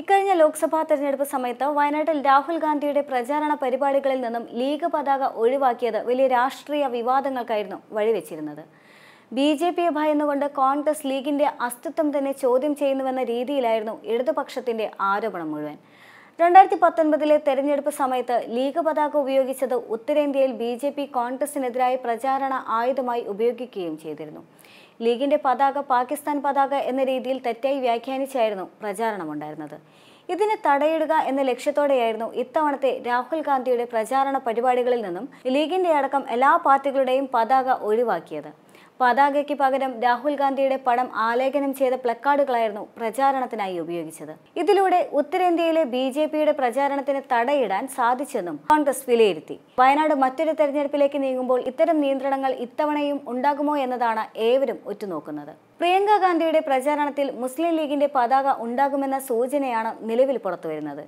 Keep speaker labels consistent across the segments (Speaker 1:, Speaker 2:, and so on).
Speaker 1: ഇക്കഴിഞ്ഞ ലോക്സഭാ തെരഞ്ഞെടുപ്പ് സമയത്ത് വയനാട്ടിൽ രാഹുൽ ഗാന്ധിയുടെ പ്രചാരണ പരിപാടികളിൽ നിന്നും ലീഗ് പതാക ഒഴിവാക്കിയത് വലിയ രാഷ്ട്രീയ വിവാദങ്ങൾക്കായിരുന്നു വഴിവെച്ചിരുന്നത് ബി ജെ പിയെ ഭയന്നുകൊണ്ട് കോൺഗ്രസ് ലീഗിന്റെ അസ്തിത്വം തന്നെ ചോദ്യം ചെയ്യുന്നുവെന്ന രീതിയിലായിരുന്നു ഇടതുപക്ഷത്തിന്റെ ആരോപണം മുഴുവൻ രണ്ടായിരത്തി പത്തൊൻപതിലെ തെരഞ്ഞെടുപ്പ് സമയത്ത് ലീഗ് പതാക ഉപയോഗിച്ചത് ഉത്തരേന്ത്യയിൽ ബി ജെ പി കോൺഗ്രസിനെതിരായ പ്രചാരണ ആയുധമായി ഉപയോഗിക്കുകയും ചെയ്തിരുന്നു ലീഗിന്റെ പതാക പാകിസ്ഥാൻ പതാക എന്ന രീതിയിൽ തെറ്റായി വ്യാഖ്യാനിച്ചായിരുന്നു പ്രചാരണമുണ്ടായിരുന്നത് ഇതിന് തടയിടുക എന്ന ലക്ഷ്യത്തോടെയായിരുന്നു ഇത്തവണത്തെ രാഹുൽ ഗാന്ധിയുടെ പ്രചാരണ പരിപാടികളിൽ നിന്നും ലീഗിന്റെ അടക്കം എല്ലാ പാർട്ടികളുടെയും പതാക ഒഴിവാക്കിയത് പതാകയ്ക്ക് പകരം രാഹുൽ ഗാന്ധിയുടെ പടം ആലേഖനം ചെയ്ത പ്ലക്കാർഡുകളായിരുന്നു പ്രചാരണത്തിനായി ഉപയോഗിച്ചത് ഇതിലൂടെ ഉത്തരേന്ത്യയിലെ ബി ജെ പിയുടെ പ്രചാരണത്തിന് തടയിടാൻ സാധിച്ചെന്നും കോൺഗ്രസ് വിലയിരുത്തി വയനാട് മറ്റൊരു തെരഞ്ഞെടുപ്പിലേക്ക് നീങ്ങുമ്പോൾ ഇത്തരം നിയന്ത്രണങ്ങൾ ഇത്തവണയും ഉണ്ടാകുമോ എന്നതാണ് ഏവരും ഉറ്റുനോക്കുന്നത് പ്രിയങ്ക ഗാന്ധിയുടെ പ്രചാരണത്തിൽ മുസ്ലിം ലീഗിന്റെ പതാക ഉണ്ടാകുമെന്ന സൂചനയാണ് നിലവിൽ പുറത്തുവരുന്നത്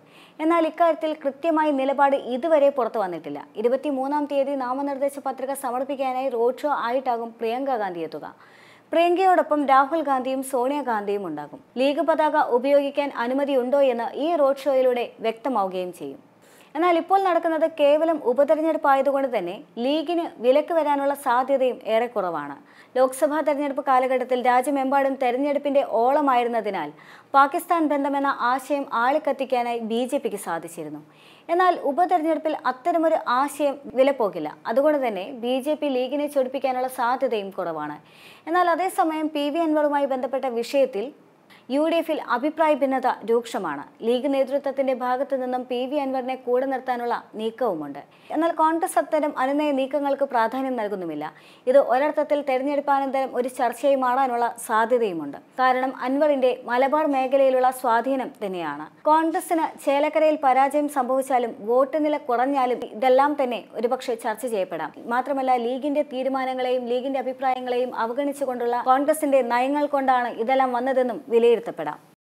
Speaker 1: എന്നാൽ ഇക്കാര്യത്തിൽ കൃത്യമായ നിലപാട് ഇതുവരെ പുറത്തു വന്നിട്ടില്ല ഇരുപത്തിമൂന്നാം തീയതി നാമനിർദ്ദേശ പത്രിക സമർപ്പിക്കാനായി റോഡ് ഷോ ആയിട്ടാകും പ്രിയങ്ക ഗാന്ധി എത്തുക പ്രിയങ്കയോടൊപ്പം രാഹുൽ ഗാന്ധിയും സോണിയാഗാന്ധിയും ഉണ്ടാകും ലീഗ് പതാക ഉപയോഗിക്കാൻ അനുമതിയുണ്ടോ എന്ന് ഈ റോഡ് ഷോയിലൂടെ വ്യക്തമാവുകയും ചെയ്യും എന്നാൽ ഇപ്പോൾ നടക്കുന്നത് കേവലം ഉപതെരഞ്ഞെടുപ്പായതുകൊണ്ട് തന്നെ ലീഗിന് വിലക്ക് വരാനുള്ള സാധ്യതയും ഏറെ കുറവാണ് ലോക്സഭാ തെരഞ്ഞെടുപ്പ് കാലഘട്ടത്തിൽ രാജ്യമെമ്പാടും തെരഞ്ഞെടുപ്പിന്റെ ഓളമായിരുന്നതിനാൽ പാകിസ്ഥാൻ ബന്ധമെന്ന ആശയം ആളിക്കത്തിക്കാനായി ബി ജെ പിക്ക് സാധിച്ചിരുന്നു എന്നാൽ ഉപതെരഞ്ഞെടുപ്പിൽ അത്തരമൊരു ആശയം വിലപ്പോകില്ല അതുകൊണ്ട് തന്നെ ബി ജെ പി ലീഗിനെ ചൊടിപ്പിക്കാനുള്ള സാധ്യതയും കുറവാണ് എന്നാൽ അതേസമയം പി വി അൻവറുമായി ബന്ധപ്പെട്ട വിഷയത്തിൽ യു ഡി എഫിൽ അഭിപ്രായ ഭിന്നത രൂക്ഷമാണ് ലീഗ് നേതൃത്വത്തിന്റെ ഭാഗത്തു നിന്നും പി വി അൻവറിനെ കൂടെ നിർത്താനുള്ള നീക്കവുമുണ്ട് എന്നാൽ കോൺഗ്രസ് അത്തരം അനുനയ നീക്കങ്ങൾക്ക് പ്രാധാന്യം നൽകുന്നുമില്ല ഇത് ഒരർത്ഥത്തിൽ തെരഞ്ഞെടുപ്പാനന്തരം ഒരു ചർച്ചയായി മാറാനുള്ള സാധ്യതയുമുണ്ട് കാരണം അൻവറിന്റെ മലബാർ മേഖലയിലുള്ള സ്വാധീനം തന്നെയാണ് കോൺഗ്രസിന് ചേലക്കരയിൽ പരാജയം സംഭവിച്ചാലും വോട്ട് നില കുറഞ്ഞാലും ഇതെല്ലാം തന്നെ ഒരുപക്ഷെ ചർച്ച ചെയ്യപ്പെടാം മാത്രമല്ല ലീഗിന്റെ തീരുമാനങ്ങളെയും ലീഗിന്റെ അഭിപ്രായങ്ങളെയും അവഗണിച്ചുകൊണ്ടുള്ള കോൺഗ്രസിന്റെ നയങ്ങൾ കൊണ്ടാണ് ഇതെല്ലാം വന്നതെന്നും വിലയിരുത്തി വിലയിരുത്തപ്പെടാം